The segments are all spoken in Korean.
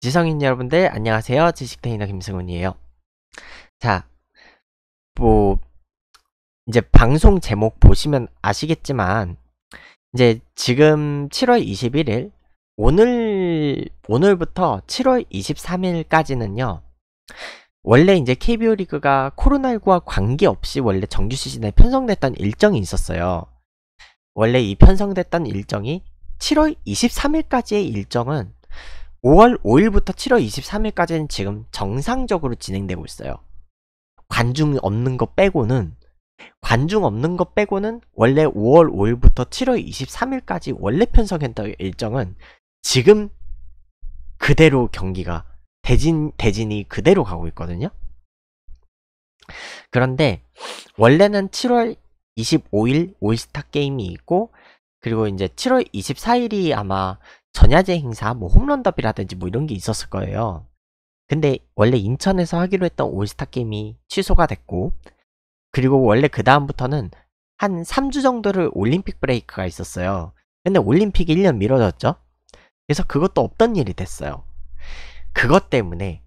지성인 여러분들 안녕하세요 지식테이너 김승훈이에요 자 뭐 이제 방송 제목 보시면 아시겠지만 이제 지금 7월 21일 오늘 오늘부터 7월 23일까지는요 원래 이제 KBO 리그가 코로나19와 관계없이 원래 정규 시즌에 편성됐던 일정이 있었어요 원래 이 편성됐던 일정이 7월 23일까지의 일정은 5월 5일부터 7월 23일까지는 지금 정상적으로 진행되고 있어요. 관중 없는 거 빼고는 관중 없는 거 빼고는 원래 5월 5일부터 7월 23일까지 원래 편성했던 일정은 지금 그대로 경기가 대진 대진이 그대로 가고 있거든요. 그런데 원래는 7월 25일 올스타 게임이 있고 그리고 이제 7월 24일이 아마 전야제 행사, 뭐 홈런더비라든지 뭐 이런 게 있었을 거예요. 근데 원래 인천에서 하기로 했던 올스타 게임이 취소가 됐고, 그리고 원래 그 다음부터는 한 3주 정도를 올림픽 브레이크가 있었어요. 근데 올림픽이 1년 미뤄졌죠? 그래서 그것도 없던 일이 됐어요. 그것 때문에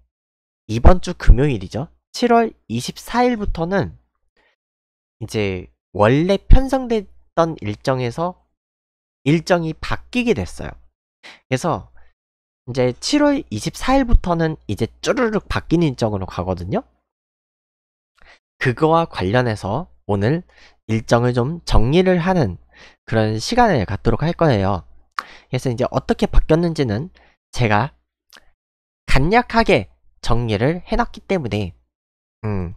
이번 주 금요일이죠? 7월 24일부터는 이제 원래 편성됐던 일정에서 일정이 바뀌게 됐어요. 그래서 이제 7월 24일부터는 이제 쭈르륵 바뀐 일정으로 가거든요. 그거와 관련해서 오늘 일정을 좀 정리를 하는 그런 시간을 갖도록 할 거예요. 그래서 이제 어떻게 바뀌었는지는 제가 간략하게 정리를 해놨기 때문에 음,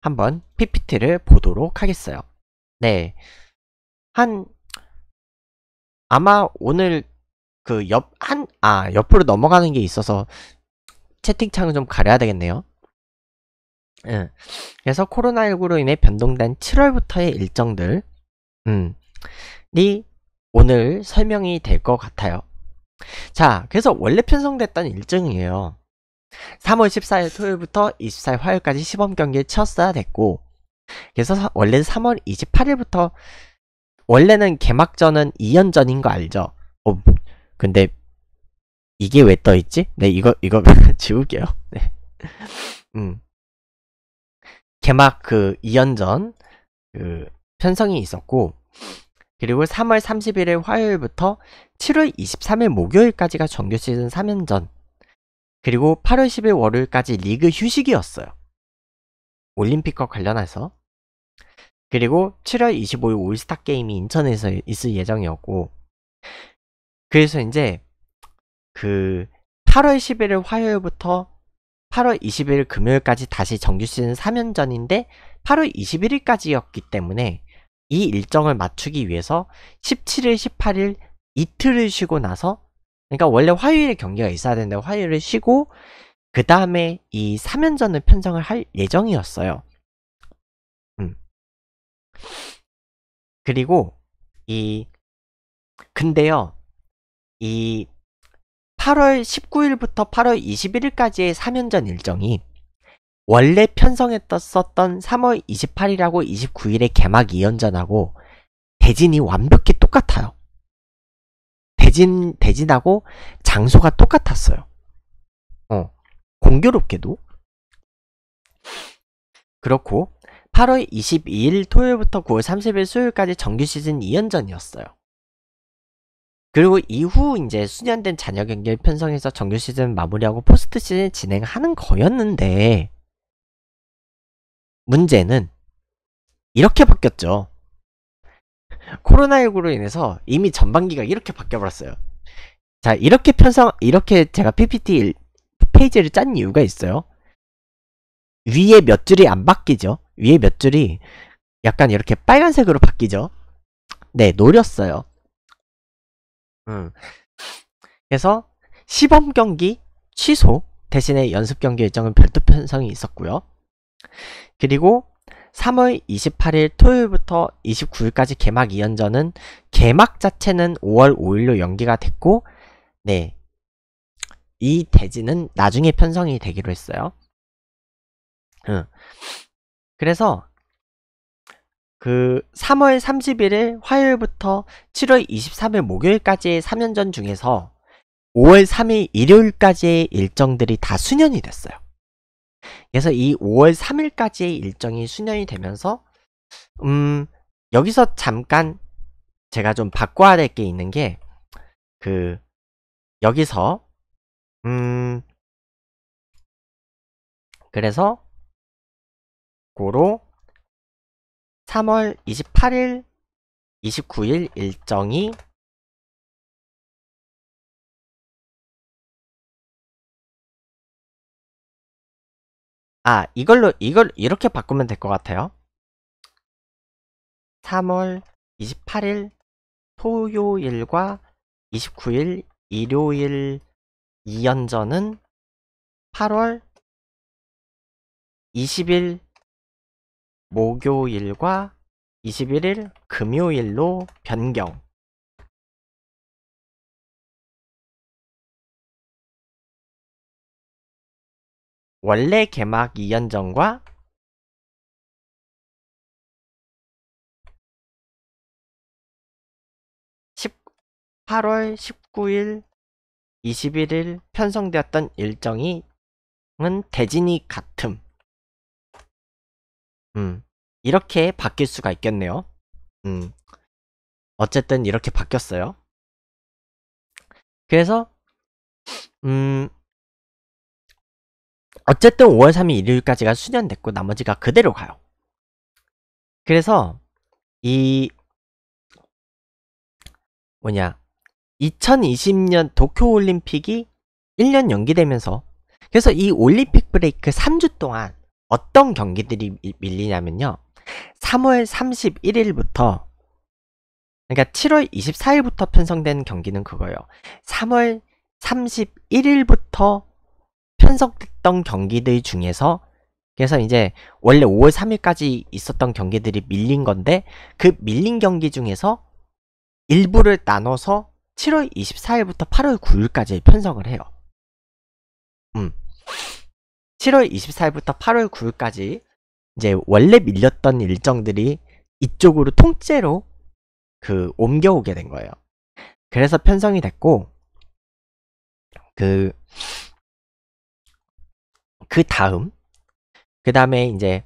한번 PPT를 보도록 하겠어요. 네. 한 아마 오늘 그옆한아 옆으로 넘어가는 게 있어서 채팅창을 좀 가려야 되겠네요. 응. 예. 그래서 코로나19로 인해 변동된 7월부터의 일정들, 음, 이 오늘 설명이 될 것 같아요. 자, 그래서 원래 편성됐던 일정이에요. 3월 14일 토요일부터 24일 화요일까지 시범 경기에 치렀어야 됐고, 그래서 원래 는 3월 28일부터 원래는 개막전은 2연전인 거 알죠? 어, 근데 이게 왜 떠있지? 네 이거 이거 지울게요 네. 음. 개막 그 2연전 그 편성이 있었고 그리고 3월 31일 화요일부터 7월 23일 목요일까지가 정규 시즌 3연전 그리고 8월 10일 월요일까지 리그 휴식이었어요. 올림픽과 관련해서 그리고 7월 25일 올스타 게임이 인천에서 있을 예정이었고 그래서 이제 그 8월 1 1일 화요일부터 8월 2 1일 금요일까지 다시 정규 시즌 3연전인데 8월 21일까지였기 때문에 이 일정을 맞추기 위해서 17일, 18일 이틀을 쉬고 나서 그러니까 원래 화요일에 경기가 있어야 되는데 화요일을 쉬고 그 다음에 이 3연전을 편성을 할 예정이었어요. 음. 그리고 이 근데요 이 8월 19일부터 8월 21일까지의 3연전 일정이 원래 편성했었던 3월 28일하고 29일의 개막 2연전하고 대진이 완벽히 똑같아요. 대진, 대진하고 장소가 똑같았어요. 어, 공교롭게도. 그렇고, 8월 22일 토요일부터 9월 30일 수요일까지 정규 시즌 2연전이었어요. 그리고 이후 이제 수년된 잔여 경기를 편성해서 정규 시즌 마무리하고 포스트 시즌 진행하는 거였는데 문제는 이렇게 바뀌었죠. 코로나19로 인해서 이미 전반기가 이렇게 바뀌어버렸어요. 자, 이렇게 편성, 이렇게 제가 PPT 페이지를 짠 이유가 있어요. 위에 몇 줄이 안 바뀌죠? 위에 몇 줄이 약간 이렇게 빨간색으로 바뀌죠? 네, 노렸어요. 그래서 시범 경기 취소 대신에 연습 경기 일정은 별도 편성이 있었고요. 그리고 3월 28일 토요일부터 29일까지 개막 2연전은 개막 자체는 5월 5일로 연기가 됐고 네. 이 대지는 나중에 편성이 되기로 했어요. 음. 그래서 그 3월 31일 화요일부터 7월 23일 목요일까지의 3년 전 중에서 5월 3일 일요일까지의 일정들이 다 수년이 됐어요. 그래서 이 5월 3일까지의 일정이 수년이 되면서 음 여기서 잠깐 제가 좀 바꿔야 될 게 있는 게 그 여기서 음 그래서 고로 3월 28일, 29일 일정이 아, 이걸로, 이걸 이렇게 바꾸면 될 것 같아요. 3월 28일 토요일과 29일 일요일 2연전은 8월 20일 목요일과 21일 금요일로 변경 원래 개막 2연전과 8월1 9일2 1일일 편성되었던 일정이 은 대진이 같음. 음. 이렇게 바뀔 수가 있겠네요. 음. 어쨌든 이렇게 바뀌었어요. 그래서 음 어쨌든 5월 3일 일요일까지가 수년됐고 나머지가 그대로 가요. 그래서 이 뭐냐 2020년 도쿄올림픽이 1년 연기되면서 그래서 이 올림픽 브레이크 3주 동안 어떤 경기들이 밀리냐면요. 3월 31일부터 그러니까 7월 24일부터 편성된 경기는 그거예요. 3월 31일부터 편성됐던 경기들 중에서 그래서 이제 원래 5월 3일까지 있었던 경기들이 밀린 건데 그 밀린 경기 중에서 일부를 나눠서 7월 24일부터 8월 9일까지 편성을 해요. 음. 7월 24일부터 8월 9일까지 이제 원래 밀렸던 일정들이 이쪽으로 통째로 그 옮겨오게 된 거예요. 그래서 편성이 됐고 그그 그 다음 그 다음에 이제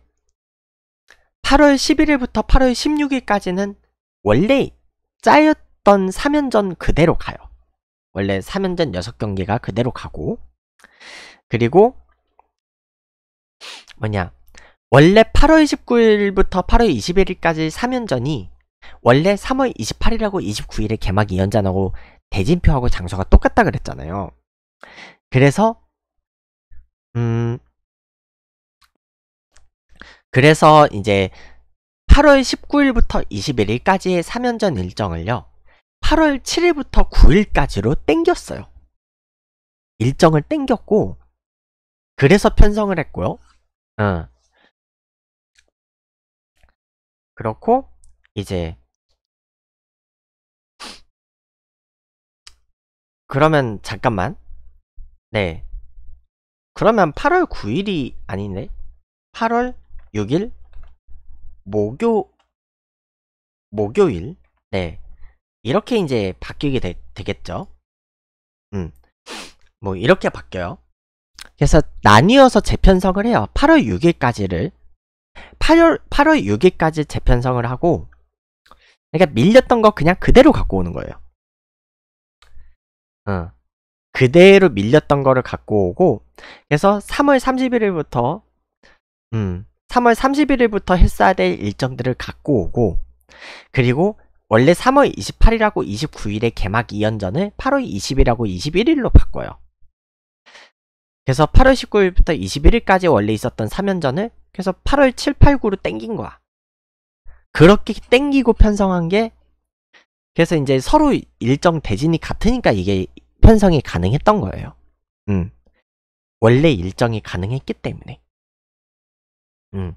8월 11일부터 8월 16일까지는 원래 짜였던 3연전 그대로 가요. 원래 3연전 6경기가 그대로 가고 그리고 뭐냐 원래 8월 29일부터 8월 21일까지 3연전이 원래 3월 28일하고 29일에 개막 2연전하고 대진표하고 장소가 똑같다 그랬잖아요. 그래서 음 그래서 이제 8월 19일부터 21일까지의 3연전 일정을요. 8월 7일부터 9일까지로 땡겼어요. 일정을 땡겼고 그래서 편성을 했고요. 그렇고 이제 그러면 잠깐만 네 그러면 8월 9일이 아닌데 8월 6일 목요 목요일 네 이렇게 이제 바뀌게 되, 겠죠 음 뭐 이렇게 바뀌어요 그래서 나뉘어서 재편성을 해요. 8월 6일까지를 8월 8월 6일까지 재편성을 하고 그러니까 밀렸던 거 그냥 그대로 갖고 오는 거예요. 어. 그대로 밀렸던 거를 갖고 오고 그래서 3월 31일부터 음, 3월 31일부터 했어야 될 일정들을 갖고 오고 그리고 원래 3월 28일하고 29일에 개막 2연전을 8월 20일하고 21일로 바꿔요. 그래서 8월 19일부터 21일까지 원래 있었던 3연전을 그래서 8월 7, 8, 9로 땡긴 거야. 그렇게 땡기고 편성한 게 그래서 이제 서로 일정 대진이 같으니까 이게 편성이 가능했던 거예요. 음. 원래 일정이 가능했기 때문에. 음.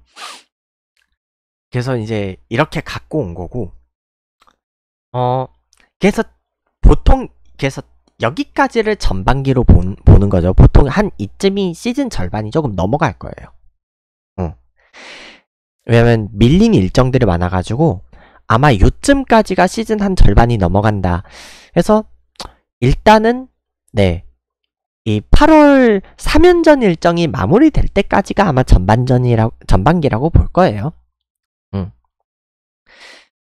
그래서 이제 이렇게 갖고 온 거고. 어. 그래서 보통 그래서 여기까지를 전반기로 본, 보는 거죠. 보통 한 이쯤이 시즌 절반이 조금 넘어갈 거예요. 응. 왜냐면 밀린 일정들이 많아가지고 아마 요쯤까지가 시즌 한 절반이 넘어간다. 그래서 일단은 네. 이 8월 3연전 일정이 마무리될 때까지가 아마 전반전이라 전반기라고 볼 거예요. 음.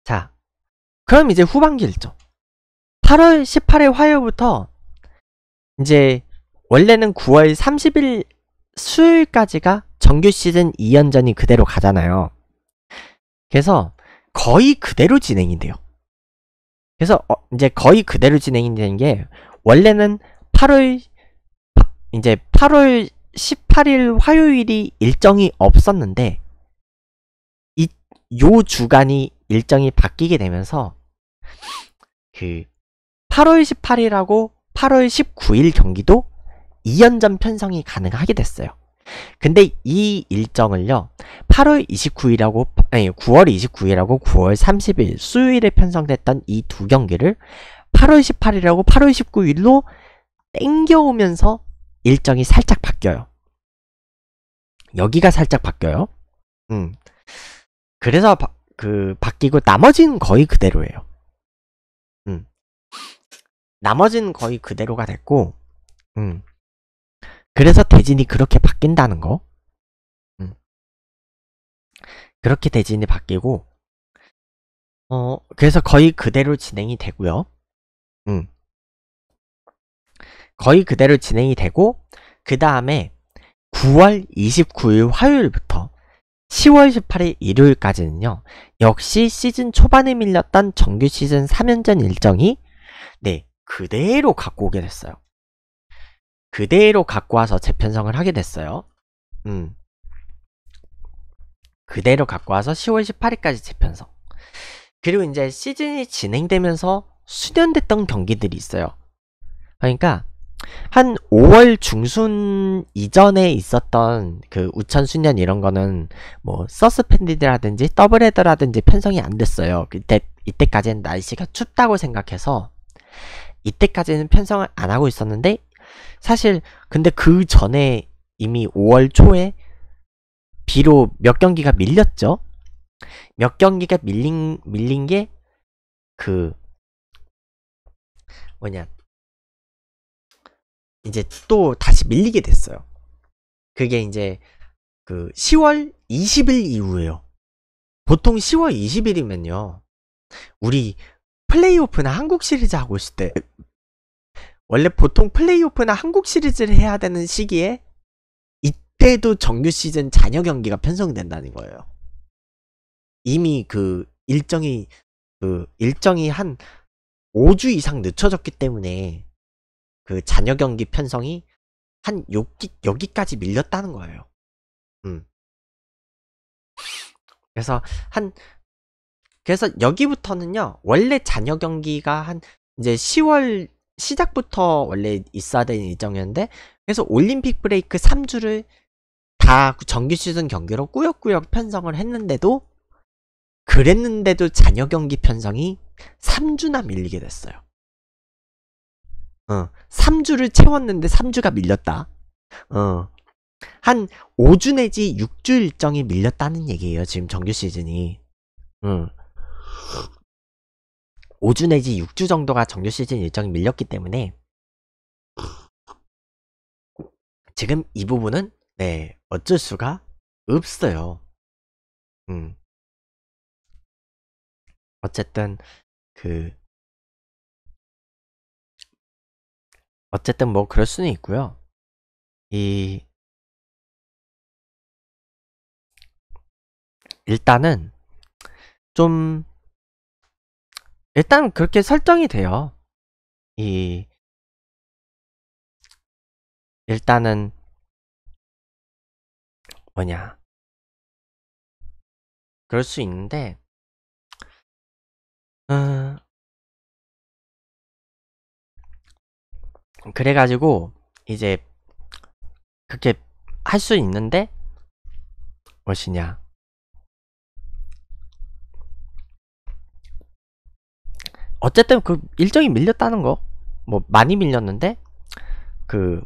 자. 그럼 이제 후반기 일정. 8월 18일 화요일부터 이제 원래는 9월 30일 수요일까지가 정규 시즌 2연전이 그대로 가잖아요. 그래서 거의 그대로 진행이 돼요. 그래서 어, 이제 거의 그대로 진행이 되는 게 원래는 8월 이제 8월 18일 화요일이 일정이 없었는데 이 요 주간이 일정이 바뀌게 되면서 그 8월 18일하고 8월 19일 경기도 2연전 편성이 가능하게 됐어요. 근데 이 일정을요. 8월 29일하고 아니 9월 29일하고 9월 30일 수요일에 편성됐던 이 두 경기를 8월 18일하고 8월 19일로 땡겨오면서 일정이 살짝 바뀌어요. 여기가 살짝 바뀌어요. 음. 그래서 바, 그 바뀌고 나머지는 거의 그대로예요. 음. 나머지는 거의 그대로가 됐고 음. 그래서 대진이 그렇게 바뀐다는 거 음. 그렇게 대진이 바뀌고 어 그래서 거의 그대로 진행이 되고요 음. 거의 그대로 진행이 되고 그 다음에 9월 29일 화요일부터 10월 18일 일요일까지는요 역시 시즌 초반에 밀렸던 정규 시즌 3연전 일정이 네 그대로 갖고 오게 됐어요. 그대로 갖고 와서 재편성을 하게 됐어요. 음. 그대로 갖고 와서 10월 18일까지 재편성. 그리고 이제 시즌이 진행되면서 수년됐던 경기들이 있어요. 그러니까 한 5월 중순 이전에 있었던 그 우천 수년 이런 거는 뭐 서스펜디드라든지 더블헤더라든지 편성이 안 됐어요. 그때 이때까지는 날씨가 춥다고 생각해서 이때까지는 편성을 안 하고 있었는데 사실 근데 그 전에 이미 5월 초에 비로 몇 경기가 밀렸죠. 몇 경기가 밀린 밀린 게 그 뭐냐 이제 또 다시 밀리게 됐어요. 그게 이제 그 10월 20일 이후에요. 보통 10월 20일이면요. 우리 플레이오프나 한국 시리즈 하고 있을 때 원래 보통 플레이오프나 한국 시리즈를 해야 되는 시기에 이때도 정규 시즌 잔여 경기가 편성된다는 거예요. 이미 그 일정이 그 일정이 한 5주 이상 늦춰졌기 때문에 그 잔여 경기 편성이 한 여기 여기까지 밀렸다는 거예요. 음. 그래서 한 그래서 여기부터는요, 원래 잔여 경기가 한 이제 10월 시작부터 원래 있어야 되는 일정이었는데, 그래서 올림픽 브레이크 3주를 다 정규 시즌 경기로 꾸역꾸역 편성을 했는데도, 그랬는데도 잔여 경기 편성이 3주나 밀리게 됐어요. 어, 3주를 채웠는데 3주가 밀렸다. 어, 한 5주 내지 6주 일정이 밀렸다는 얘기예요. 지금 정규 시즌이. 음. 5주 내지 6주 정도가 정규 시즌 일정이 밀렸기 때문에 지금 이 부분은 네 어쩔 수가 없어요. 음 어쨌든 그 어쨌든 뭐 그럴 수는 있고요. 이 일단은 좀 일단 그렇게 설정이 돼요. 이 일단은 뭐냐 그럴 수 있는데 음, 그래가지고 이제 그렇게 할 수 있는데 무엇이냐 어쨌든 그 일정이 밀렸다는 거. 뭐 많이 밀렸는데 그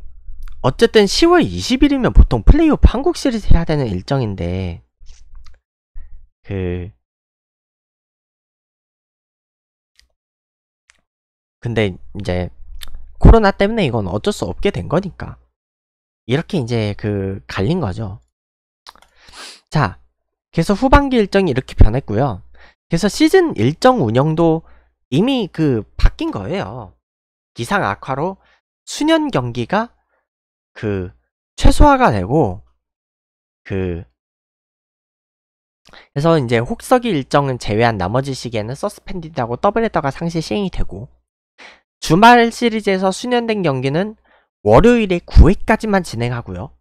어쨌든 10월 20일이면 보통 플레이오프 한국 시리즈 해야 되는 일정인데 그 근데 이제 코로나 때문에 이건 어쩔 수 없게 된 거니까 이렇게 이제 그 갈린 거죠. 자, 그래서 후반기 일정이 이렇게 변했고요. 그래서 시즌 일정 운영도 이미 그 바뀐 거예요. 기상 악화로 수년 경기가 그 최소화가 되고 그 그래서 이제 혹서기 일정은 제외한 나머지 시기에는 서스펜디드하고 더블헤더가 상시 시행이 되고 주말 시리즈에서 수년된 경기는 월요일에 9회까지만 진행하고요.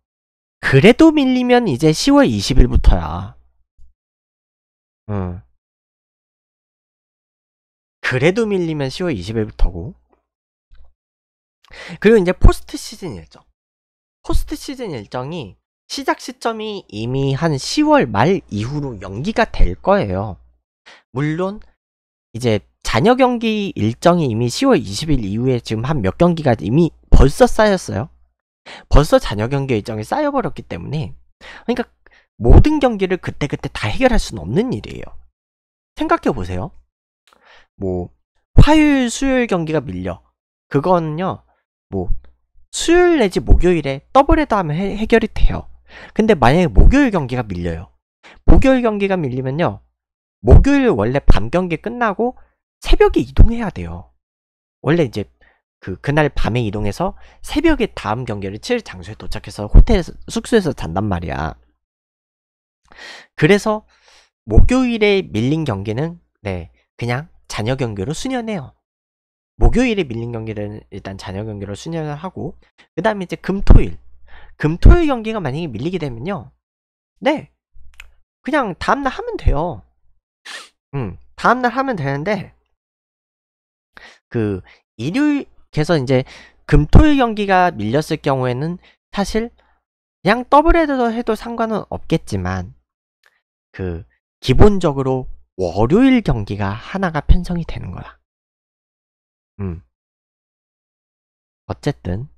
그래도 밀리면 이제 10월 20일부터야. 음. 그래도 밀리면 10월 20일부터고 그리고 이제 포스트 시즌 일정 포스트 시즌 일정이 시작 시점이 이미 한 10월 말 이후로 연기가 될 거예요 물론 이제 잔여 경기 일정이 이미 10월 20일 이후에 지금 한 몇 경기가 이미 벌써 쌓였어요 벌써 잔여 경기 일정이 쌓여버렸기 때문에 그러니까 모든 경기를 그때그때 다 해결할 수는 없는 일이에요 생각해보세요 뭐 화요일 수요일 경기가 밀려 그거는요 뭐 수요일 내지 목요일에 더블헤더 하면 해, 해결이 돼요 근데 만약에 목요일 경기가 밀려요 목요일 경기가 밀리면요 목요일 원래 밤 경기 끝나고 새벽에 이동해야 돼요 원래 이제 그 그날 밤에 이동해서 새벽에 다음 경기를 칠 장소에 도착해서 호텔 에서 숙소에서 잔단 말이야 그래서 목요일에 밀린 경기는 네 그냥 잔여 경기로 순년해요 목요일에 밀린 경기는 일단 잔여 경기로 순년을 하고 그 다음에 이제 금토일 금토일 경기가 만약에 밀리게 되면요 네 그냥 다음날 하면 돼요 음 다음날 하면 되는데 그 일요일 그래서 이제 금토일 경기가 밀렸을 경우에는 사실 그냥 더블헤더 해도 상관은 없겠지만 그 기본적으로 월요일 경기가 하나가 편성이 되는 거야. 음. 어쨌든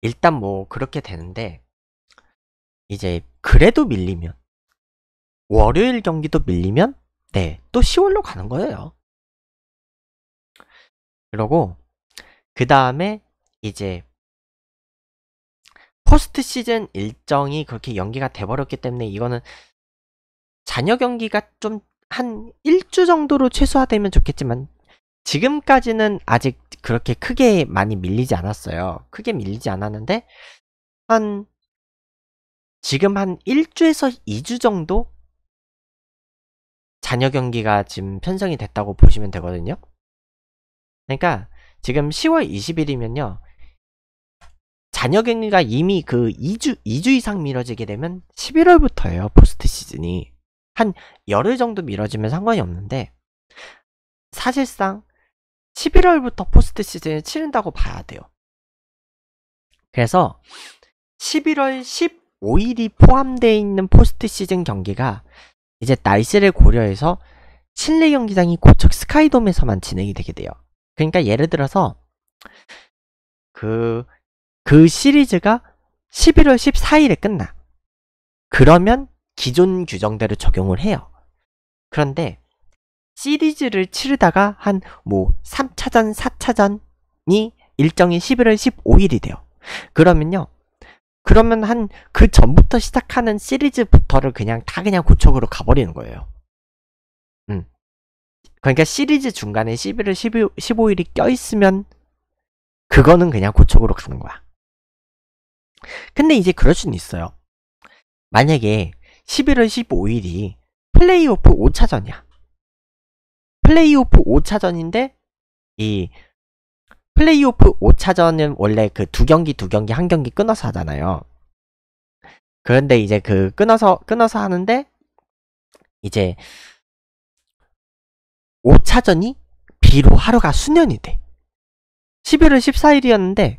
일단 뭐 그렇게 되는데 이제 그래도 밀리면 월요일 경기도 밀리면 네, 또 10월로 가는 거예요. 그러고 그 다음에 이제 포스트 시즌 일정이 그렇게 연기가 돼버렸기 때문에 이거는 잔여 경기가 좀 한 1주 정도로 최소화되면 좋겠지만 지금까지는 아직 그렇게 크게 많이 밀리지 않았어요. 크게 밀리지 않았는데 한 지금 한 1주에서 2주 정도 잔여 경기가 지금 편성이 됐다고 보시면 되거든요. 그러니까 지금 10월 20일이면요. 잔여 경기가 이미 그 2주 2주 이상 미뤄지게 되면 11월부터예요. 포스트 시즌이. 한 열흘 정도 미뤄지면 상관이 없는데 사실상 11월부터 포스트 시즌을 치른다고 봐야 돼요. 그래서 11월 15일이 포함되어 있는 포스트 시즌 경기가 이제 날씨를 고려해서 실내 경기장이 고척 스카이돔에서만 진행이 되게 돼요. 그러니까 예를 들어서 그, 그 시리즈가 11월 14일에 끝나. 그러면 기존 규정대로 적용을 해요. 그런데 시리즈를 치르다가 한뭐 3차전, 4차전이 일정이 11월 15일이 돼요. 그러면요. 그러면 한 그 전부터 시작하는 시리즈부터를 그냥 다 그냥 고척으로 가버리는 거예요. 음. 그러니까 시리즈 중간에 11월 12, 15일이 껴있으면 그거는 그냥 고척으로 가는 거야. 근데 이제 그럴 수는 있어요. 만약에 11월 15일이 플레이오프 5차전이야. 플레이오프 5차전인데 이 플레이오프 5차전은 원래 그 두 경기 두 경기 한 경기 끊어서 하잖아요. 그런데 이제 그 끊어서 끊어서 하는데 이제 5차전이 비로 하루가 수년이 돼. 11월 14일이었는데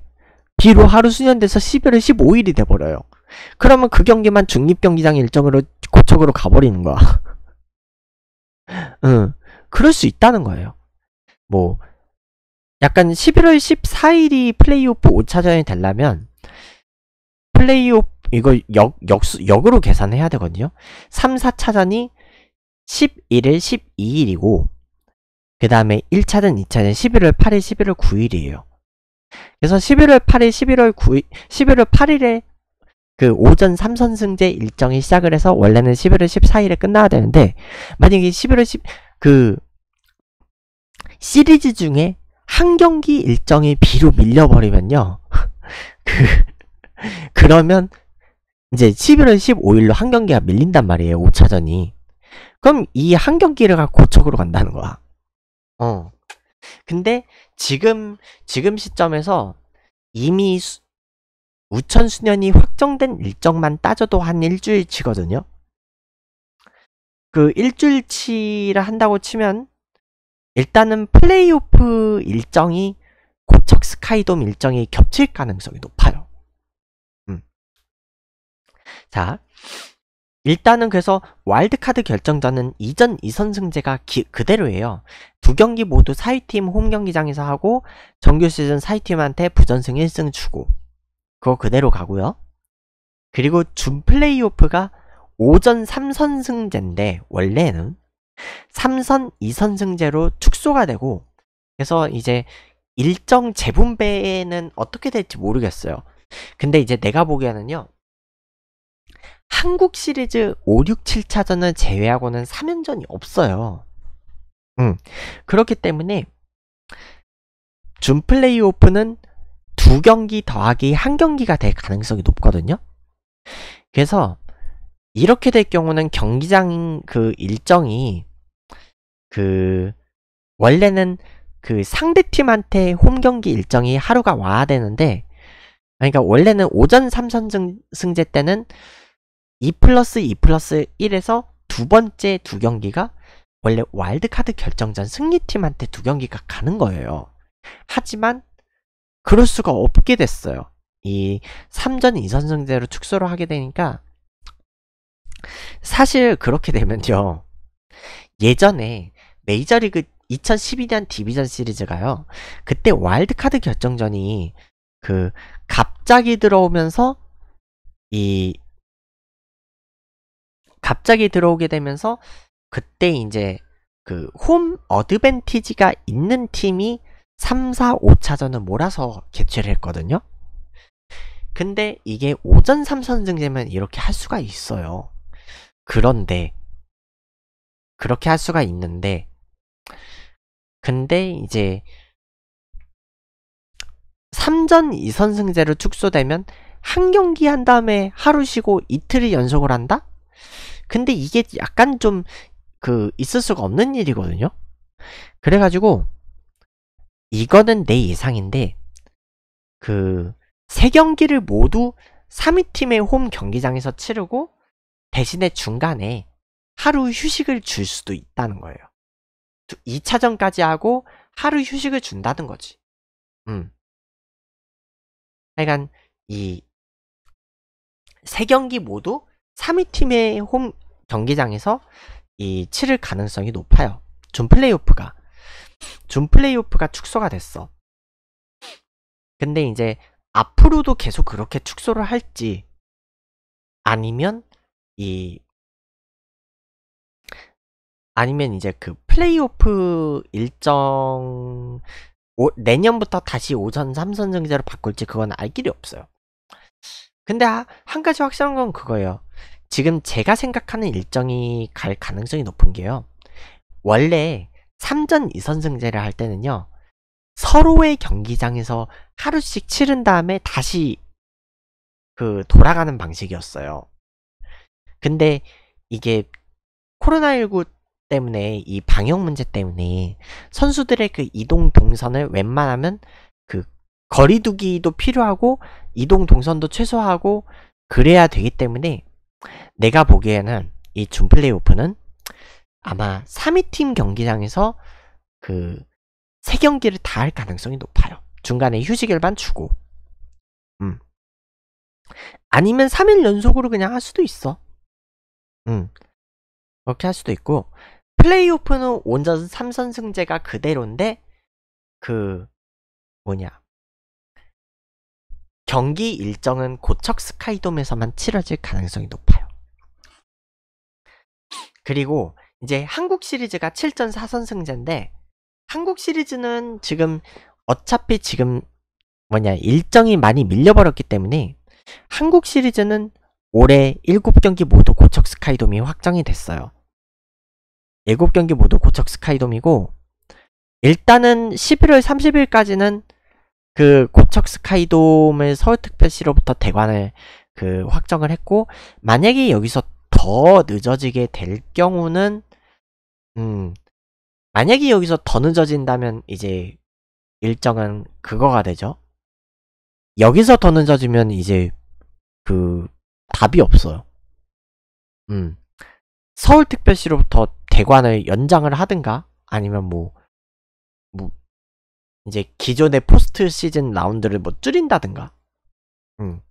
비로 하루 수년돼서 11월 15일이 돼버려요. 그러면 그 경기만 중립경기장 일정으로 고척으로 가버리는 거야. 응. 그럴 수 있다는 거예요. 뭐, 약간 11월 14일이 플레이오프 5차전이 되려면, 플레이오프, 이거 역, 역수, 역으로 계산해야 되거든요. 3, 4차전이 11일, 12일이고, 그 다음에 1차전, 2차전 11월 8일, 11월 9일이에요. 그래서 11월 8일, 11월 9일, 11월 8일에 그 오전 3선승제 일정이 시작을 해서 원래는 11월 14일에 끝나야 되는데 만약에 11월 10, 그 시리즈 중에 한 경기 일정이 비로 밀려버리면요. 그 그러면 이제 11월 15일로 한 경기가 밀린단 말이에요. 5차전이. 그럼 이 한 경기를 갖고 고척으로 간다는 거야. 어. 근데 지금 지금 시점에서 이미 수, 우천수년이 확정된 일정만 따져도 한 일주일치거든요. 그 일주일치를 한다고 치면 일단은 플레이오프 일정이 고척 스카이돔 일정이 겹칠 가능성이 높아요. 음. 자, 일단은 그래서 와일드카드 결정전은 이전 2선승제가 그대로예요. 두 경기 모두 사위팀 홈경기장에서 하고 정규 시즌 사위팀한테 부전승 1승 주고 그거 그대로 가고요. 그리고 준 플레이오프가 오전 3선승제인데 원래는 3선 2선승제로 축소가 되고 그래서 이제 일정 재분배는 어떻게 될지 모르겠어요. 근데 이제 내가 보기에는요. 한국 시리즈 5, 6, 7차전을 제외하고는 3연전이 없어요. 음. 그렇기 때문에 준 플레이오프는 두 경기 더하기 한 경기가 될 가능성이 높거든요. 그래서 이렇게 될 경우는 경기장 그 일정이 그 원래는 그 상대팀한테 홈 경기 일정이 하루가 와야 되는데 그러니까 원래는 오전 3선 승제 때는 2 플러스 2 플러스 1에서 두 번째 두 경기가 원래 와일드카드 결정전 승리팀한테 두 경기가 가는 거예요. 하지만 그럴 수가 없게 됐어요. 이 3전 2선 승제로 축소를 하게 되니까 사실 그렇게 되면요. 예전에 메이저리그 2012년 디비전 시리즈가요. 그때 와일드카드 결정전이 그 갑자기 들어오면서 이 갑자기 들어오게 되면서 그때 이제 그 홈 어드밴티지가 있는 팀이 3, 4, 5차전은 몰아서 개최를 했거든요. 근데 이게 오전 3선승제면 이렇게 할 수가 있어요. 그런데 그렇게 할 수가 있는데 근데 이제 3전 2선승제로 축소되면 한 경기 한 다음에 하루 쉬고 이틀을 연속을 한다? 근데 이게 약간 좀 그 있을 수가 없는 일이거든요. 그래가지고 이거는 내 예상인데 그 세 경기를 모두 3위 팀의 홈 경기장에서 치르고 대신에 중간에 하루 휴식을 줄 수도 있다는 거예요. 2차전까지 하고 하루 휴식을 준다는 거지. 음. 하여간 이 세 경기 모두 3위 팀의 홈 경기장에서 이 치를 가능성이 높아요. 준 플레이오프가 준 플레이오프가 축소가 됐어. 근데 이제 앞으로도 계속 그렇게 축소를 할지 아니면 이 아니면 이제 그 플레이오프 일정 오, 내년부터 다시 오전 3선 정제로 바꿀지 그건 알 길이 없어요. 근데 하, 한 가지 확실한 건 그거예요. 지금 제가 생각하는 일정이 갈 가능성이 높은 게요. 원래 3전 2선승제를 할 때는요. 서로의 경기장에서 하루씩 치른 다음에 다시 그 돌아가는 방식이었어요. 근데 이게 코로나19 때문에 이 방역 문제 때문에 선수들의 그 이동 동선을 웬만하면 그 거리두기도 필요하고 이동 동선도 최소화하고 그래야 되기 때문에 내가 보기에는 이준 플레이오프는 아마 3위 팀 경기장에서 그 세 경기를 다 할 가능성이 높아요. 중간에 휴식일반 주고. 음. 아니면 3일 연속으로 그냥 할 수도 있어. 음. 그렇게 할 수도 있고 플레이오프는 원전 3선 승제가 그대로인데 그 뭐냐 경기 일정은 고척 스카이돔에서만 치러질 가능성이 높아요. 그리고 이제 한국 시리즈가 7전 4선승제인데 한국 시리즈는 지금 어차피 지금 뭐냐 일정이 많이 밀려버렸기 때문에 한국 시리즈는 올해 7경기 모두 고척 스카이돔이 확정이 됐어요. 7경기 모두 고척 스카이돔이고 일단은 11월 30일까지는 그 고척 스카이돔을 서울특별시로부터 대관을 그 확정을 했고 만약에 여기서 더 늦어지게 될 경우는 음. 만약에 여기서 더 늦어진다면 이제 일정은 그거가 되죠. 여기서 더 늦어지면 이제 그 답이 없어요. 음. 서울특별시로부터 대관을 연장을 하든가 아니면 뭐, 뭐 이제 기존의 포스트 시즌 라운드를 뭐 줄인다든가. 음.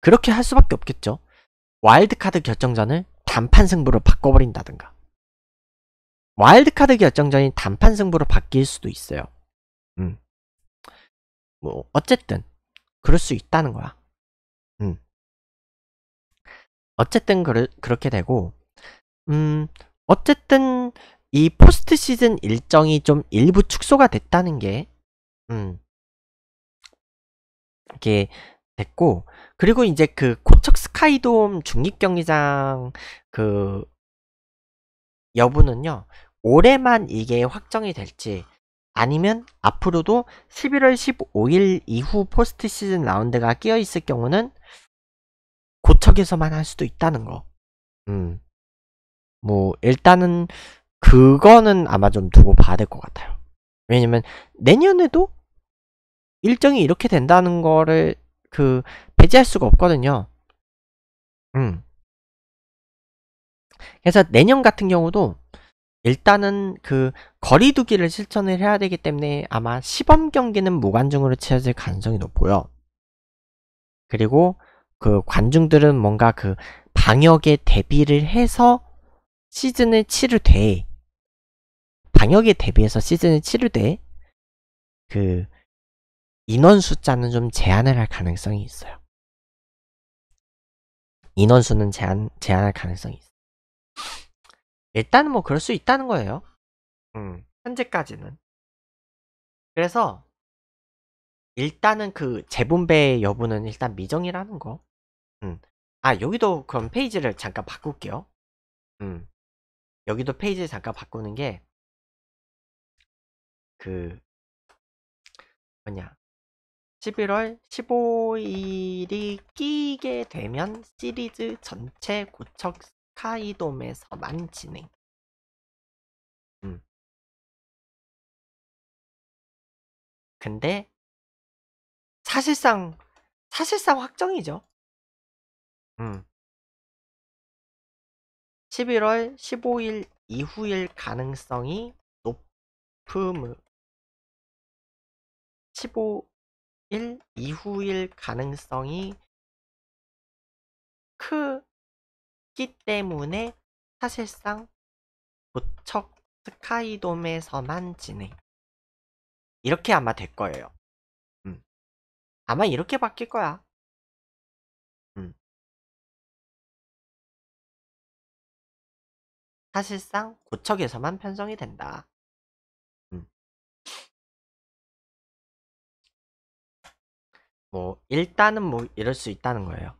그렇게 할 수밖에 없겠죠. 와일드카드 결정전을 단판 승부로 바꿔버린다든가. 와일드카드 결정전이 단판 승부로 바뀔 수도 있어요. 음. 뭐 어쨌든 그럴 수 있다는 거야. 음. 어쨌든 그르, 그렇게 되고 음 어쨌든 이 포스트 시즌 일정이 좀 일부 축소가 됐다는 게 음. 이게 됐고 그리고 이제 그코척 스카이돔 중립 경기장 그 여부는요. 올해만 이게 확정이 될지 아니면 앞으로도 11월 15일 이후 포스트 시즌 라운드가 끼어 있을 경우는 고척에서만 할 수도 있다는 거. 음. 뭐 일단은 그거는 아마 좀 두고 봐야 될 것 같아요. 왜냐면 내년에도 일정이 이렇게 된다는 거를 그 배제할 수가 없거든요. 음. 그래서 내년 같은 경우도 일단은 그 거리두기를 실천을 해야 되기 때문에 아마 시범 경기는 무관중으로 치러질 가능성이 높고요. 그리고 그 관중들은 뭔가 그 방역에 대비를 해서 시즌을 치르되 방역에 대비해서 시즌을 치르되그 인원 숫자는 좀 제한을 할 가능성이 있어요. 인원 수는 제한 제한할 가능성이 있어요. 일단은 뭐 그럴 수 있다는 거예요. 음, 현재까지는. 그래서 일단은 그 재분배 여부는 일단 미정이라는 거. 음. 아 여기도 그럼 페이지를 잠깐 바꿀게요. 음. 여기도 페이지 를 잠깐 바꾸는 게 그 뭐냐 11월 15일이 끼게 되면 시리즈 전체 고척 카이돔에서만 진행. 음. 근데 사실상 사실상 확정이죠. 음. 11월 15일 이후일 가능성이 높음 15일 이후일 가능성이 크 없기 때문에 사실상 무척 스카이돔에서만 진행 이렇게 아마 될 거예요 음. 아마 이렇게 바뀔 거야 음. 사실상 고척에서만 편성이 된다 음. 뭐 일단은 뭐 이럴 수 있다는 거예요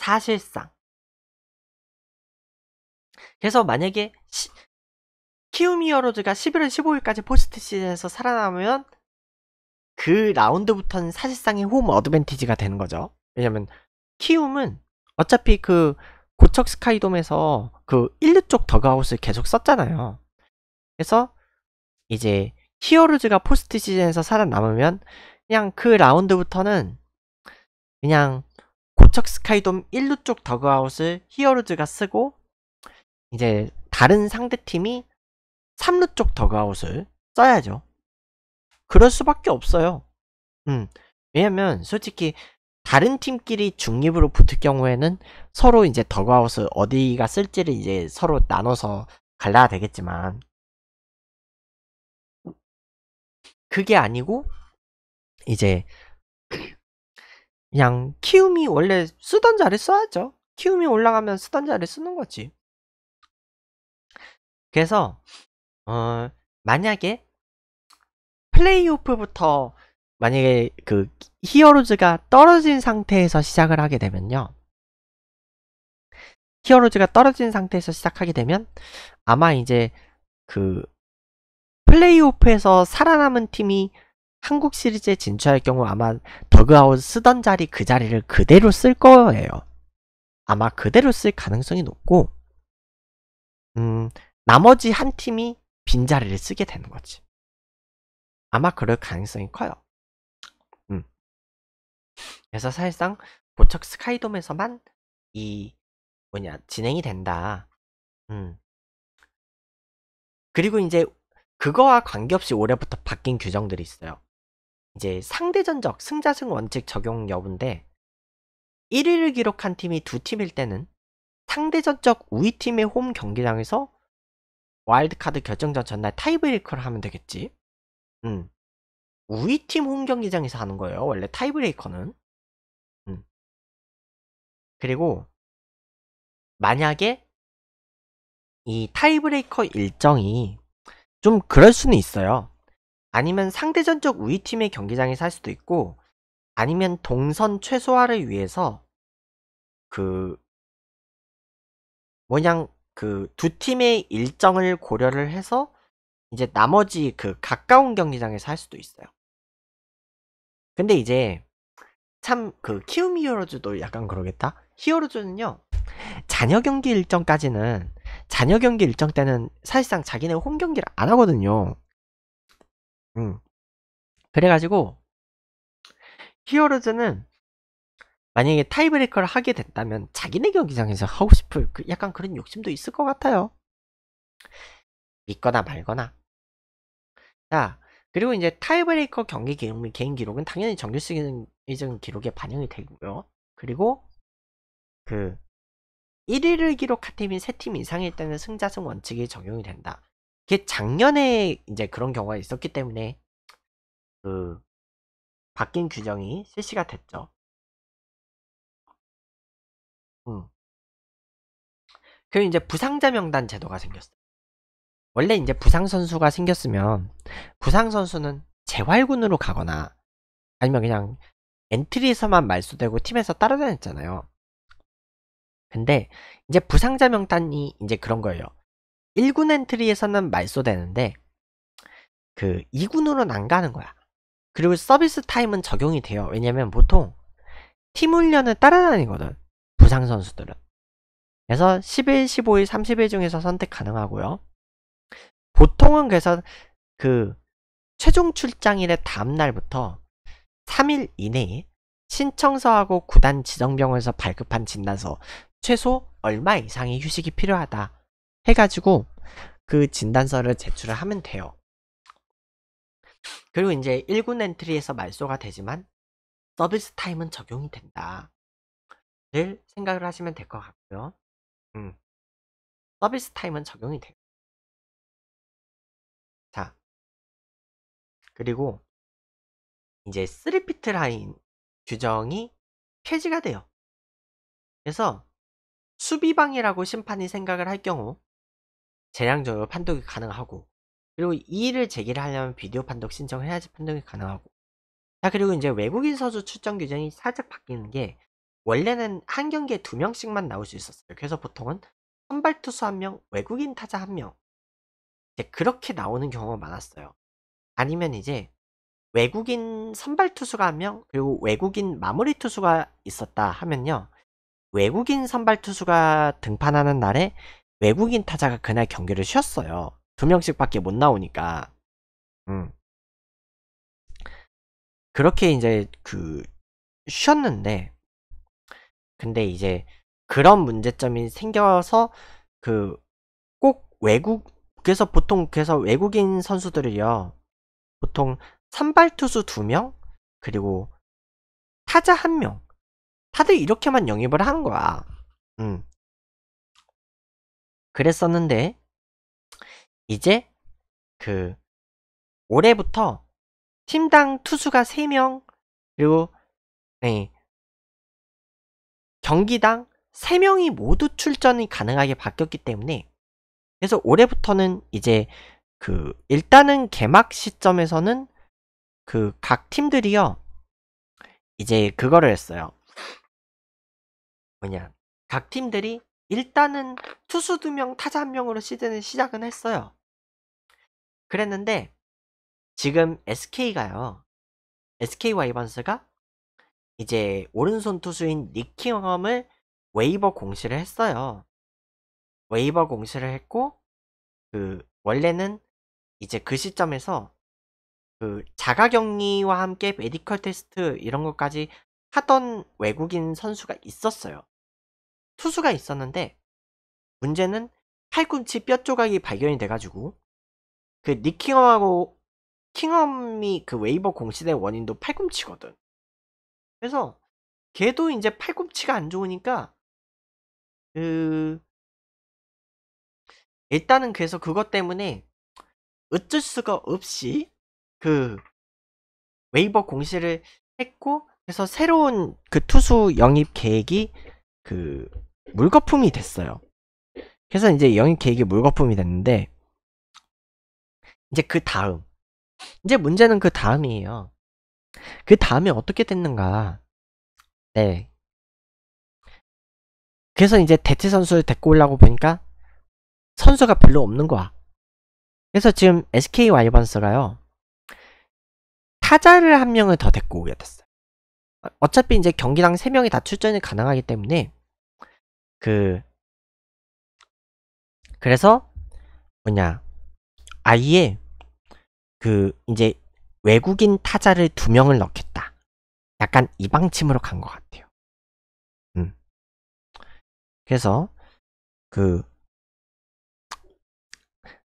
사실상. 그래서 만약에 시, 키움이 어로즈가 11월 15일까지 포스트 시즌에서 살아남으면 그 라운드부터는 사실상의 홈 어드밴티지가 되는 거죠. 왜냐면 키움은 어차피 그 고척 스카이돔에서 그 1루 쪽 더그아웃을 계속 썼잖아요. 그래서 이제 히어로즈가 포스트 시즌에서 살아남으면 그냥 그 라운드부터는 그냥 고척 스카이돔 1루 쪽 더그아웃을 히어로즈가 쓰고 이제 다른 상대팀이 3루 쪽 더그아웃을 써야죠. 그럴 수밖에 없어요. 음. 왜냐면 솔직히 다른 팀끼리 중립으로 붙을 경우에는 서로 이제 더그아웃을 어디가 쓸지를 이제 서로 나눠서 갈라야 되겠지만 그게 아니고 이제 그냥 키움이 원래 쓰던 자리 써야죠. 키움이 올라가면 쓰던 자리 쓰는 거지. 그래서 어, 만약에 플레이오프부터 만약에 그 히어로즈가 떨어진 상태에서 시작을 하게 되면요. 히어로즈가 떨어진 상태에서 시작하게 되면 아마 이제 그 플레이오프에서 살아남은 팀이 한국 시리즈에 진출할 경우 아마 더그아웃 쓰던 자리 그 자리를 그대로 쓸 거예요. 아마 그대로 쓸 가능성이 높고, 음, 나머지 한 팀이 빈자리를 쓰게 되는 거지. 아마 그럴 가능성이 커요. 음. 그래서 사실상 보척 스카이돔에서만 이 뭐냐 진행이 된다. 음. 그리고 이제 그거와 관계없이 올해부터 바뀐 규정들이 있어요. 이제 상대전적 승자승 원칙 적용 여부인데 1위를 기록한 팀이 두 팀일 때는 상대전적 우위 팀의 홈 경기장에서 와일드카드 결정전 전날 타이브레이커를 하면 되겠지. 음. 우위 팀 홈 경기장에서 하는 거예요. 원래 타이브레이커는. 음. 그리고 만약에 이 타이브레이커 일정이 좀 그럴 수는 있어요. 아니면 상대전적 우위 팀의 경기장에서 할 수도 있고 아니면 동선 최소화를 위해서 그 뭐냐 그 두 팀의 일정을 고려를 해서 이제 나머지 그 가까운 경기장에서 할 수도 있어요. 근데 이제 참 그 키움 히어로즈도 약간 그러겠다. 히어로즈는요. 잔여 경기 일정까지는 잔여 경기 일정 때는 사실상 자기네 홈 경기를 안 하거든요. 그래가지고 히어로즈는 만약에 타이브레이커를 하게 됐다면 자기네 경기장에서 하고 싶을 그 약간 그런 욕심도 있을 것 같아요. 믿거나 말거나. 자, 그리고 이제 타이브레이커 경기 개인, 개인 기록은 당연히 정규 시즌 기록에 반영이 되고요. 그리고 그 1위를 기록한 팀인 3팀 이상일 때는 승자승 원칙이 적용이 된다. 그게 작년에 이제 그런 경우가 있었기 때문에 그 바뀐 규정이 실시가 됐죠. 음. 그리고 이제 부상자 명단 제도가 생겼어요. 원래 이제 부상 선수가 생겼으면 부상 선수는 재활군으로 가거나 아니면 그냥 엔트리에서만 말소되고 팀에서 따라다녔잖아요. 근데 이제 부상자 명단이 이제 그런 거예요. 1군 엔트리에서는 말소되는데 그 2군으로는 안 가는 거야. 그리고 서비스 타임은 적용이 돼요. 왜냐면 보통 팀 훈련을 따라다니거든. 부상 선수들은. 그래서 10일, 15일, 30일 중에서 선택 가능하고요. 보통은 그래서 그 최종 출장일의 다음날부터 3일 이내에 신청서하고 구단 지정병원에서 발급한 진단서 최소 얼마 이상의 휴식이 필요하다. 해가지고 그 진단서를 제출을 하면 돼요. 그리고 이제 1군 엔트리에서 말소가 되지만 서비스 타임은 적용이 된다. 를 생각을 하시면 될 것 같고요. 음. 서비스 타임은 적용이 돼요. 자. 그리고 이제 3피트 라인 규정이 폐지가 돼요. 그래서 수비방이라고 심판이 생각을 할 경우 재량적으로 판독이 가능하고 그리고 이의를 제기를 하려면 비디오 판독 신청을 해야지 판독이 가능하고 자 그리고 이제 외국인 선수 출전 규정이 살짝 바뀌는 게 원래는 한 경기에 두 명씩만 나올 수 있었어요 그래서 보통은 선발 투수 한 명 외국인 타자 한명 이제 그렇게 나오는 경우가 많았어요 아니면 이제 외국인 선발 투수가 한 명 그리고 외국인 마무리 투수가 있었다 하면요 외국인 선발 투수가 등판하는 날에 외국인 타자가 그날 경기를 쉬었어요. 두 명씩밖에 못 나오니까. 음. 그렇게 이제 그 쉬었는데 근데 이제 그런 문제점이 생겨서 그 꼭 외국 그래서 보통 그래서 외국인 선수들이요 보통 선발 투수 두 명 그리고 타자 한 명 다들 이렇게만 영입을 한 거야. 음. 그랬었는데 이제 그 올해부터 팀당 투수가 3명 그리고 네, 경기당 3명이 모두 출전이 가능하게 바뀌었기 때문에 그래서 올해부터는 이제 그 일단은 개막 시점에서는 그 각 팀들이요 이제 그거를 했어요 뭐냐 각 팀들이 일단은 투수 2명, 타자 1명으로 시즌을 시작은 했어요. 그랬는데 지금 SK가요. SK 와이번스가 이제 오른손 투수인 니키홈을 웨이버 공시를 했어요. 웨이버 공시를 했고 그 원래는 이제 그 시점에서 그 자가격리와 함께 메디컬 테스트 이런 것까지 하던 외국인 선수가 있었어요. 투수가 있었는데 문제는 팔꿈치 뼈 조각이 발견이 돼가지고 그 니킹엄하고 킹엄이 그 웨이버 공시된 원인도 팔꿈치거든. 그래서 걔도 이제 팔꿈치가 안 좋으니까 그 일단은 그래서 그것 때문에 어쩔 수가 없이 그 웨이버 공시를 했고 그래서 새로운 그 투수 영입 계획이 그 물거품이 됐어요. 그래서 이제 영입 계획이 물거품이 됐는데 이제 그 다음 이제 문제는 그 다음이에요. 그 다음에 어떻게 됐는가? 네. 그래서 이제 대체 선수를 데리고 오려고 보니까 선수가 별로 없는 거야. 그래서 지금 SK 와이번스가요. 타자를 한 명을 더 데리고 오게 됐어요. 어, 어차피 이제 경기당 3명이 다 출전이 가능하기 때문에 그 그래서 뭐냐 아예 그 이제 외국인 타자를 두 명을 넣겠다. 약간 이 방침으로 간 것 같아요. 음. 그래서 그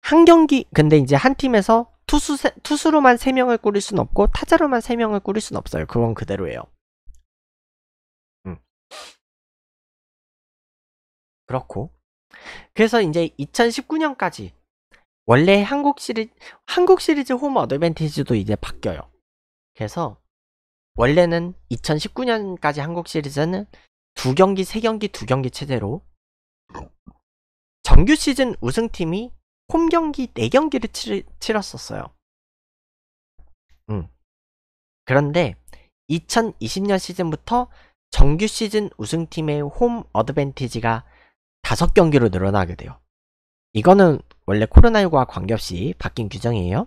한 경기 근데 이제 한 팀에서 투수 세, 투수로만 세 명을 꾸릴 순 없고 타자로만 세 명을 꾸릴 순 없어요. 그건 그대로예요. 그렇고 그래서 이제 2019년까지 원래 한국 시리즈 한국 시리즈 홈 어드밴티지도 이제 바뀌어요. 그래서 원래는 2019년까지 한국 시리즈는 두 경기, 세 경기, 두 경기 체제로 정규 시즌 우승팀이 홈 경기 네 경기를 치, 렀었어요 음. 그런데 2020년 시즌부터 정규 시즌 우승팀의 홈 어드밴티지가 5 경기로 늘어나게 돼요. 이거는 원래 코로나19와 관계없이 바뀐 규정이에요.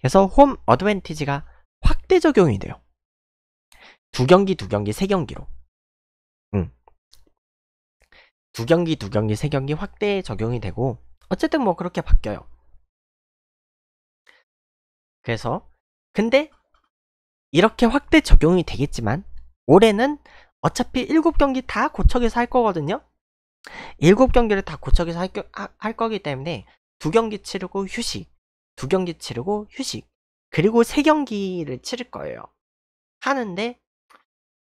그래서 홈 어드밴티지가 확대 적용이 돼요. 두 경기, 두 경기, 세 경기로. 음. 두 경기, 두 경기, 세 경기 확대 적용이 되고, 어쨌든 뭐 그렇게 바뀌어요. 그래서, 근데, 이렇게 확대 적용이 되겠지만, 올해는 어차피 7경기 다 고척에서 할 거거든요? 일곱 경기를다 고척에서 할, 할 거기 때문에 두 경기 치르고 휴식, 두 경기 치르고 휴식, 그리고 세 경기를 치를 거예요. 하는데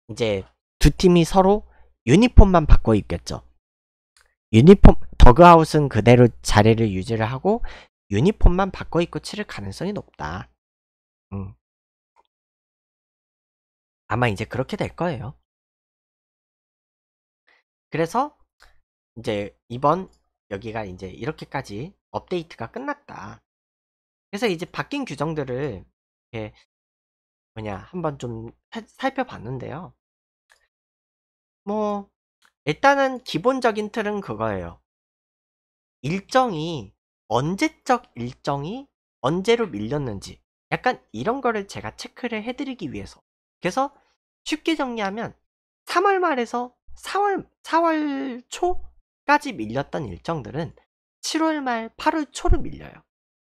이제 두 팀이 서로 유니폼만 바꿔 입겠죠. 유니폼 더그아웃은 그대로 자리를 유지를 하고 유니폼만 바꿔 입고 치를 가능성이 높다. 음. 아마 이제 그렇게 될 거예요. 그래서 이제 이번 여기가 이제 이렇게까지 업데이트가 끝났다. 그래서 이제 바뀐 규정들을 이렇게 뭐냐 한번 좀 살펴봤는데요. 뭐 일단은 기본적인 틀은 그거예요. 일정이 언제적 일정이 언제로 밀렸는지 약간 이런 거를 제가 체크를 해드리기 위해서 그래서 쉽게 정리하면 3월 말에서 4월 4월 초 까지 밀렸던 일정들은 7월 말, 8월 초로 밀려요.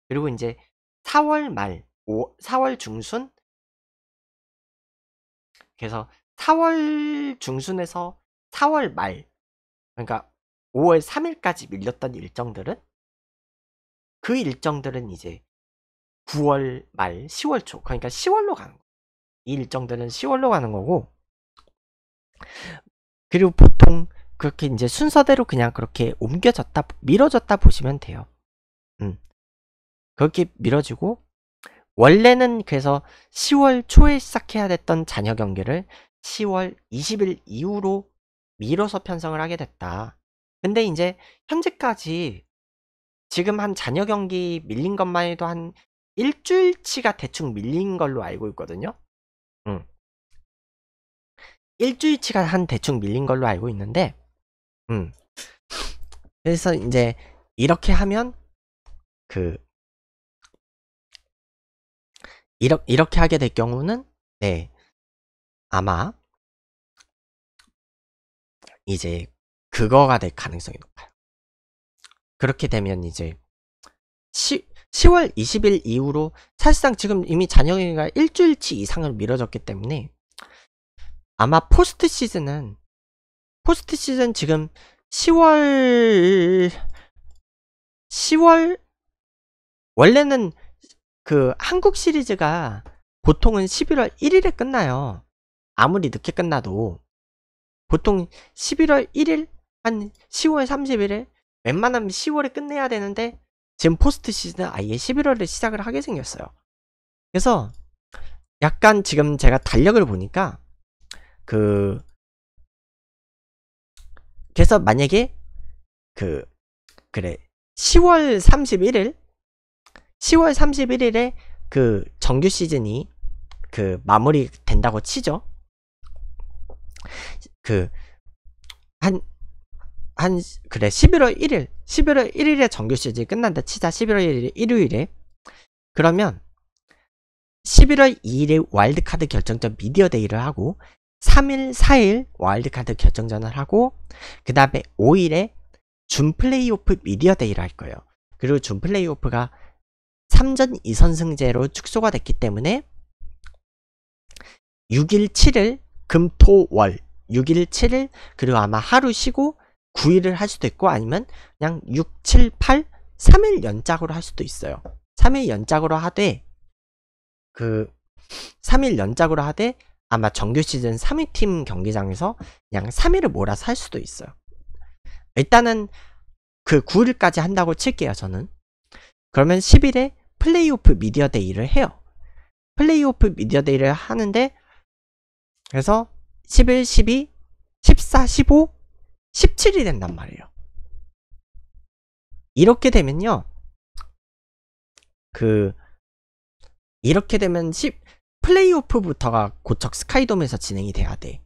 그리고 이제 4월 말, 5, 4월 중순 그래서 4월 중순에서 4월 말 그러니까 5월 3일까지 밀렸던 일정들은 그 일정들은 이제 9월 말, 10월 초 그러니까 10월로 가는 거예요. 이 일정들은 10월로 가는 거고 그리고 보통 그렇게 이제 순서대로 그냥 그렇게 옮겨졌다 밀어졌다 보시면 돼요 음. 그렇게 밀어지고 원래는 그래서 10월 초에 시작해야 됐던 잔여 경기를 10월 20일 이후로 밀어서 편성을 하게 됐다 근데 이제 현재까지 지금 한 잔여 경기 밀린 것만 해도 한 일주일치가 대충 밀린 걸로 알고 있거든요 음. 일주일치가 한 대충 밀린 걸로 알고 있는데 음. 그래서 이제 이렇게 하면 그 이렇게 이렇게 하게 될 경우는 네 아마 이제 그거가 될 가능성이 높아요. 그렇게 되면 이제 시, 10월 20일 이후로 사실상 지금 이미 잔영이가 일주일치 이상을 미뤄졌기 때문에 아마 포스트 시즌은 포스트 시즌 지금 10월 10월 원래는 그 한국 시리즈가 보통은 11월 1일에 끝나요. 아무리 늦게 끝나도 보통 11월 1일 한 10월 30일에 웬만하면 10월에 끝내야 되는데 지금 포스트 시즌 아예 11월에 시작을 하게 생겼어요. 그래서 약간 지금 제가 달력을 보니까 그 그래서 만약에 그 그래 10월 31일 10월 31일에 그 정규 시즌이 그 마무리 된다고 치죠. 그 한 한 그래 11월 1일 11월 1일에 정규 시즌이 끝난다 치자 11월 1일 일요일에 그러면 11월 2일에 와일드카드 결정전 미디어 데이를 하고 3일, 4일 와일드카드 결정전을 하고 그 다음에 5일에 준 플레이오프 미디어 데이를 할 거예요. 그리고 준 플레이오프가 3전 2선승제로 축소가 됐기 때문에 6일, 7일 금, 토, 월 6일, 7일 그리고 아마 하루 쉬고 9일을 할 수도 있고 아니면 그냥 6, 7, 8 3일 연작으로 할 수도 있어요. 3일 연작으로 하되 그 3일 연작으로 하되 아마 정규 시즌 3위 팀 경기장에서 그냥 3위를 몰아서 할 수도 있어요. 일단은 그 9일까지 한다고 칠게요, 저는. 그러면 10일에 플레이오프 미디어 데이를 해요. 플레이오프 미디어 데이를 하는데, 그래서 11, 12, 14, 15, 17이 된단 말이에요. 이렇게 되면요. 그, 이렇게 되면 10, 플레이오프부터가 고척 스카이돔에서 진행이 돼야 돼.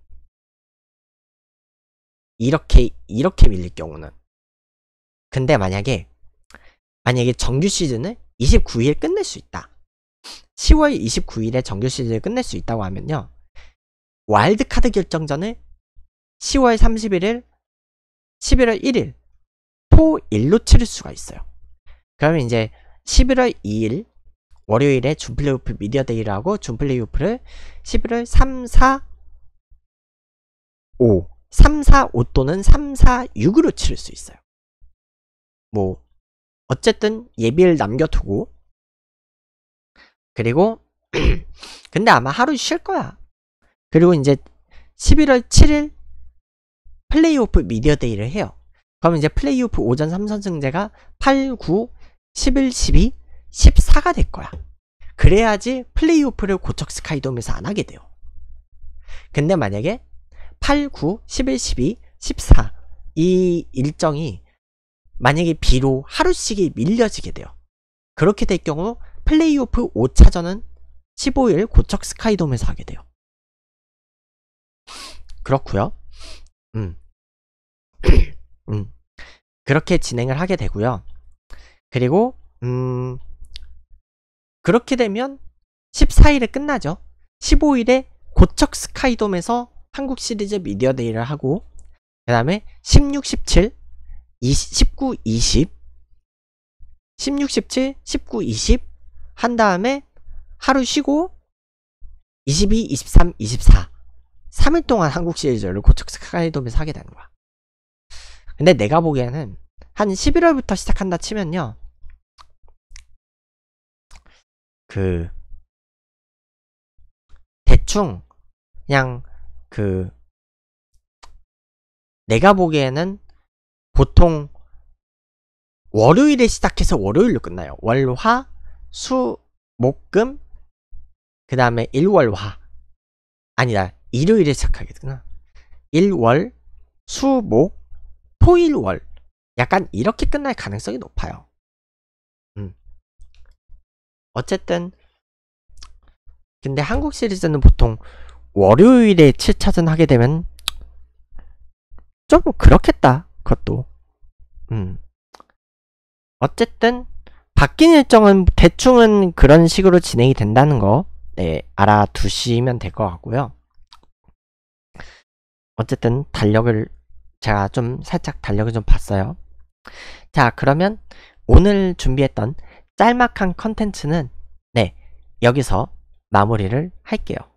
이렇게 이렇게 밀릴 경우는 근데 만약에 만약에 정규 시즌을 29일 끝낼 수 있다. 10월 29일에 정규 시즌을 끝낼 수 있다고 하면요. 와일드카드 결정전을 10월 31일, 11월 1일 토 일로 치를 수가 있어요. 그러면 이제 11월 2일, 월요일에 준플레이오프 미디어데이라고 준플레이오프를 11월 3, 4, 5 3, 4, 5 또는 3, 4, 6으로 치를 수 있어요. 뭐 어쨌든 예비를 남겨두고 그리고 근데 아마 하루 쉴 거야. 그리고 이제 11월 7일 플레이오프 미디어데이를 해요. 그럼 이제 플레이오프 오전 3선승제가 8, 9, 11, 12 14가 될 거야. 그래야지 플레이오프를 고척 스카이돔에서 안 하게 돼요. 근데 만약에 8, 9, 11, 12, 14 이 일정이 만약에 비로 하루씩이 밀려지게 돼요. 그렇게 될 경우 플레이오프 5차전은 15일 고척 스카이돔에서 하게 돼요. 그렇고요. 음. 음. 그렇게 진행을 하게 되고요. 그리고 음 그렇게 되면 14일에 끝나죠. 15일에 고척 스카이돔에서 한국 시리즈 미디어 데이를 하고 그 다음에 16, 17, 20, 19, 20 16, 17, 19, 20 한 다음에 하루 쉬고 22, 23, 24 3일 동안 한국 시리즈를 고척 스카이돔에서 하게 되는 거야. 근데 내가 보기에는 한 11월부터 시작한다 치면요. 그 대충 그냥 그 내가 보기에는 보통 월요일에 시작해서 월요일로 끝나요. 월화 수 목금 그 다음에 일월화 아니다 일요일에 시작하겠구나. 일월 수목 토일월 약간 이렇게 끝날 가능성이 높아요. 어쨌든 근데 한국 시리즈는 보통 월요일에 7차전 하게 되면 좀 그렇겠다 그것도 음 어쨌든 바뀐 일정은 대충은 그런 식으로 진행이 된다는 거 네, 알아두시면 될 것 같고요 어쨌든 달력을 제가 좀 살짝 달력을 좀 봤어요 자 그러면 오늘 준비했던 짤막한 컨텐츠는 네, 여기서 마무리를 할게요.